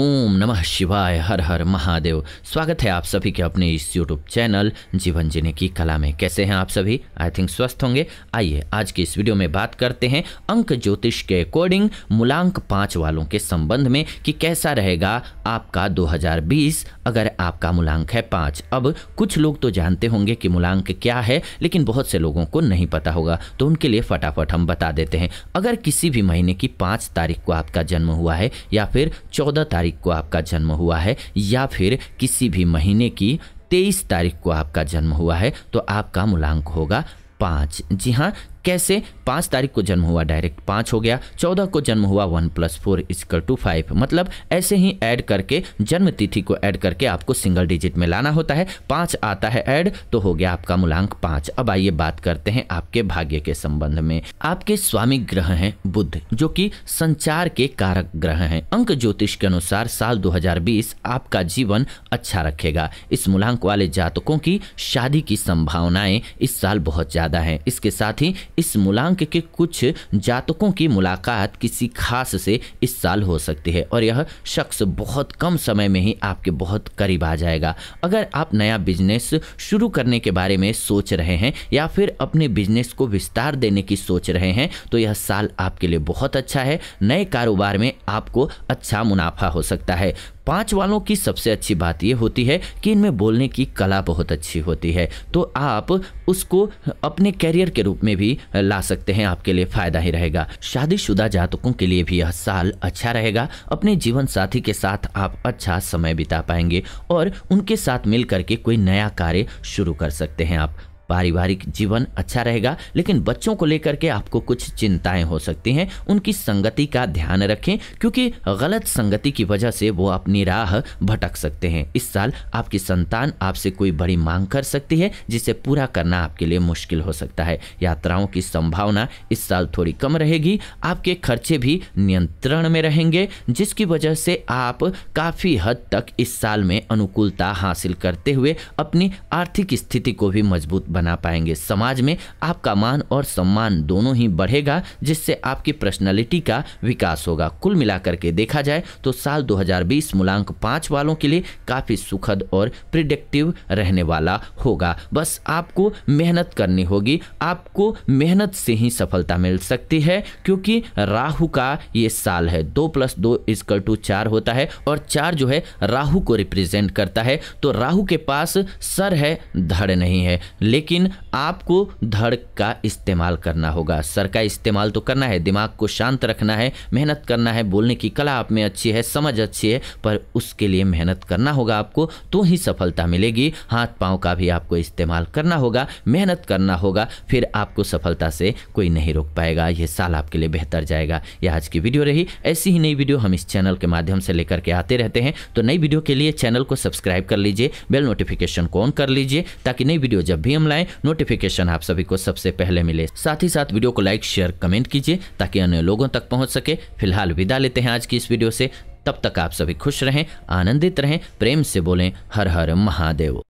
ओम नमः शिवाय हर हर महादेव स्वागत है आप सभी के अपने इस यूट्यूब चैनल जीवन जीने की कला में कैसे हैं आप सभी आई थिंक स्वस्थ होंगे आइए आज की इस वीडियो में बात करते हैं अंक ज्योतिष के अकॉर्डिंग मूलांक पाँच वालों के संबंध में कि कैसा रहेगा आपका 2020 अगर आपका मूलांक है पाँच अब कुछ लोग तो जानते होंगे कि मूलांक क्या है लेकिन बहुत से लोगों को नहीं पता होगा तो उनके लिए फटाफट हम बता देते हैं अगर किसी भी महीने की पाँच तारीख को आपका जन्म हुआ है या फिर चौदह तारीख तारीख को आपका जन्म हुआ है या फिर किसी भी महीने की तेईस तारीख को आपका जन्म हुआ है तो आपका मूलांक होगा पाँच जी हाँ कैसे पाँच तारीख को जन्म हुआ डायरेक्ट पाँच हो गया चौदह को जन्म हुआ one plus four is equal to five मतलब ऐसे ही ऐड करके जन्म तिथि को ऐड करके आपको सिंगल डिजिट में लाना होता है पाँच आता है ऐड तो हो गया आपका मूलांक पाँच अब आइए बात करते हैं आपके भाग्य के संबंध में आपके स्वामी ग्रह हैं बुद्ध जो कि संचार के कारक ग्रह हैं अंक ज्योतिष के अनुसार साल 2020 आपका जीवन अच्छा रखेगा इस मूलांक वाले जातकों की शादी की संभावनाएं इस साल बहुत ज्यादा हैं इसके साथ ही इस मूलांक के कुछ जातकों की मुलाकात किसी खास से इस साल हो सकती है और यह शख्स बहुत कम समय में ही आपके बहुत करीब आ जाएगा अगर आप नया बिजनेस शुरू करने के बारे में सोच रहे हैं या फिर अपने बिजनेस को विस्तार देने की सोच रहे हैं तो यह साल आपके लिए बहुत अच्छा है नए कारोबार में आपको अच्छा मुनाफा हो सकता है पाँच वालों की सबसे अच्छी बात यह होती है कि इनमें बोलने की कला बहुत अच्छी होती है तो आप उसको अपने कैरियर के रूप में भी ला सकते हैं आपके लिए फ़ायदा ही रहेगा शादीशुदा जातकों के लिए भी यह साल अच्छा रहेगा अपने जीवन साथी के साथ आप अच्छा समय बिता पाएंगे और उनके साथ मिल करके कोई नया कार्य शुरू कर सकते हैं आप पारिवारिक जीवन अच्छा रहेगा लेकिन बच्चों को लेकर के आपको कुछ चिंताएं हो सकती हैं उनकी संगति का ध्यान रखें क्योंकि गलत संगति की वजह से वो अपनी राह भटक सकते हैं इस साल आपकी संतान आपसे कोई बड़ी मांग कर सकती है जिसे पूरा करना आपके लिए मुश्किल हो सकता है यात्राओं की संभावना इस साल थोड़ी कम रहेगी आपके खर्चे भी नियंत्रण में रहेंगे जिसकी वजह से आप काफ़ी हद तक इस साल में अनुकूलता हासिल करते हुए अपनी आर्थिक स्थिति को भी मजबूत बना बना पाएंगे समाज में आपका मान और सम्मान दोनों ही बढ़ेगा जिससे आपकी पर्सनैलिटी का विकास होगा कुल मिलाकर के देखा जाए तो साल 2020 मूलांक पाँच वालों के लिए काफ़ी सुखद और प्रिडिक्टिव रहने वाला होगा बस आपको मेहनत करनी होगी आपको मेहनत से ही सफलता मिल सकती है क्योंकि राहु का ये साल है दो प्लस दो इजकल टू चार होता है और चार जो है राहु को रिप्रेजेंट करता है तो राहु के पास सर है धड़ नहीं है लेकिन लेकिन आपको धड़ का इस्तेमाल करना होगा सर का इस्तेमाल तो करना है दिमाग को शांत रखना है मेहनत करना है बोलने की कला आप में अच्छी है समझ अच्छी है पर उसके लिए मेहनत करना होगा आपको तो ही सफलता मिलेगी हाथ पाँव का भी आपको इस्तेमाल करना होगा मेहनत करना होगा फिर आपको सफलता से कोई नहीं रोक पाएगा यह साल आपके लिए बेहतर जाएगा यह आज की वीडियो रही ऐसी ही नई वीडियो हम इस चैनल के माध्यम से लेकर के आते रहते हैं तो नई वीडियो के लिए चैनल को सब्सक्राइब कर लीजिए बेल नोटिफिकेशन को ऑन कर लीजिए ताकि नई वीडियो जब भी हम लाएं नोटिफिकेशन आप सभी को सबसे पहले मिले साथ ही साथ वीडियो को लाइक शेयर कमेंट कीजिए ताकि अन्य लोगों तक पहुंच सके फिलहाल विदा लेते हैं आज की इस वीडियो से तब तक आप सभी खुश रहें आनंदित रहें प्रेम से बोलें हर हर महादेव